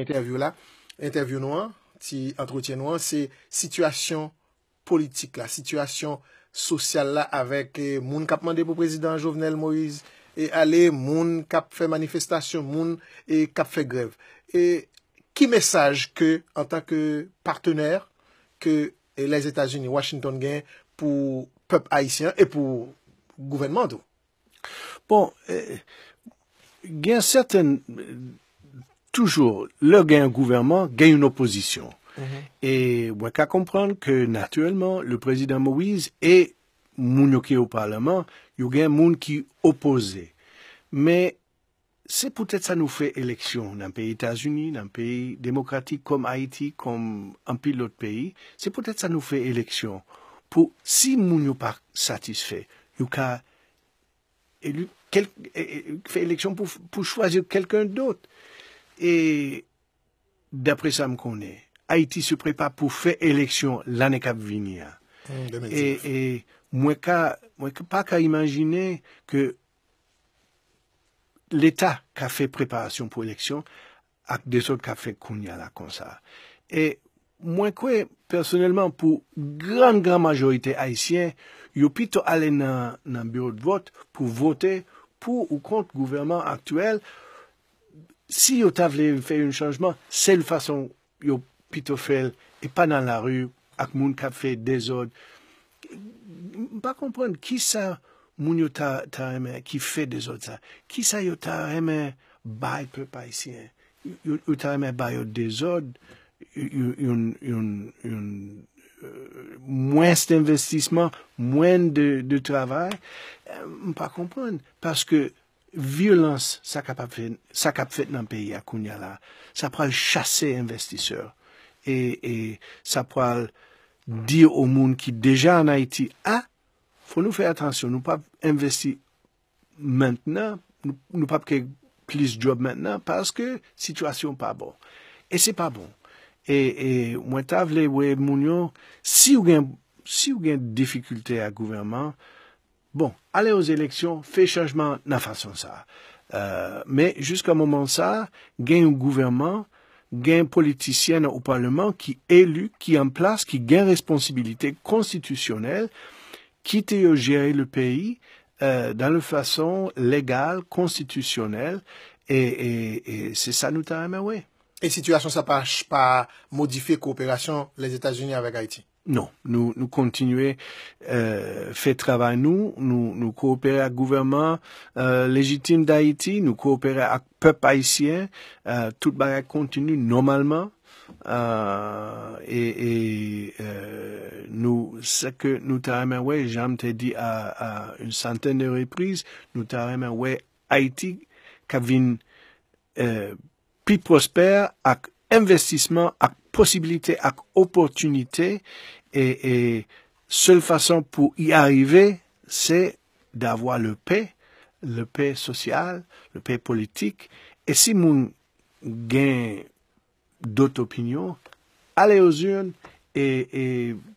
interview la, interview nou an, ti entretien nou an, se situasyon politik la, situasyon sosyal la, avek eh, moun kap mande pou prezident Jovenel Moïse, e ale moun kap fe manifestasyon, moun e kap fe grev. E ki mesaj ke, an tak partener, ke les Etats-Unis, Washington gen, pou pep Haitien, e pou gouvenman tou? Bon, gen certaine toujours, le gain un gouvernement, gagne une opposition. Mhm. Et moi, qu'à comprendre que, naturellement, le président Moïse et est au Parlement, il y a un monde qui opposait. Mais c'est peut-être ça nous fait élection dans un pays États-Unis, dans un pays démocratique comme Haïti, comme un d'autres pays. C'est peut-être ça nous fait élection. Pour, si Mounio n'est pas satisfait, il y a élu, eh, eh, fait élection pour, pour choisir quelqu'un d'autre. E, d'apre sa m konen, Haiti se prepa pou fe eleksyon l'an e kap vinia. E, mwen ka, mwen ka pa ka imajine ke l'Etat ka fe preparasyon pou eleksyon ak de sot ka fe konya la konsa. E, mwen kwe, personelman, pou gran-gran majorite Haitien, yo pito ale nan biro d'vote pou vote pou ou kont gouvernement aktuel Si yo ta vle fe yon chanjman, se l fason yo pitofel e pa nan la ru, ak moun ka fe dezod, m pa kompran, ki sa moun yo ta remen ki fe dezod sa? Ki sa yo ta remen bay pe pa isyen? Yo ta remen bay yo dezod, yon yon euh, mwen st investisman, mwen de travay, m pa kompran, paske Violans sa kap fet nan peyi akoun ya la. Sa pral chase investisseur. E sa pral dir o moun ki deja an Haiti, a, ah, foun nou fey atansyon, nou pap investi mentenan, nou pap ke plis job mentenan, paske situasyon pa bon. E se pa bon. E mwen tavle we moun yo, si ou gen defikulte a gouvernman, bon, allez aux élections, fait changement, na façon ça. Euh, mais jusqu'à moment ça, gain au gouvernement, gain politicienne au Parlement qui élu, qui en place, qui gain responsabilité constitutionnelle, qui te gérer le pays euh, dans la façon légale, constitutionnelle, et, c'est ça nous t'a oui. Et situation ça pas, pas modifier coopération les États-Unis avec Haïti? Non, nous, nous continuer euh, fait travail nous, nous, nous coopérer à gouvernement euh, légitime d'Haïti, nous coopérer à peuple haïtien, euh, toute bagarre continue normalement. Euh, et, et euh, nous, ce que nous t'aimons, ouais, j'aime te dit à, une centaine de reprises, nous t'aimons, ouais, Haïti qui vient euh, plus prospère avec investissement, avec posibilite ak opotunite e sol fason pou i arive se d'avwa le pe, le pe sosyal, le pe politik, e si moun gen dot opinyon, ale o zyon e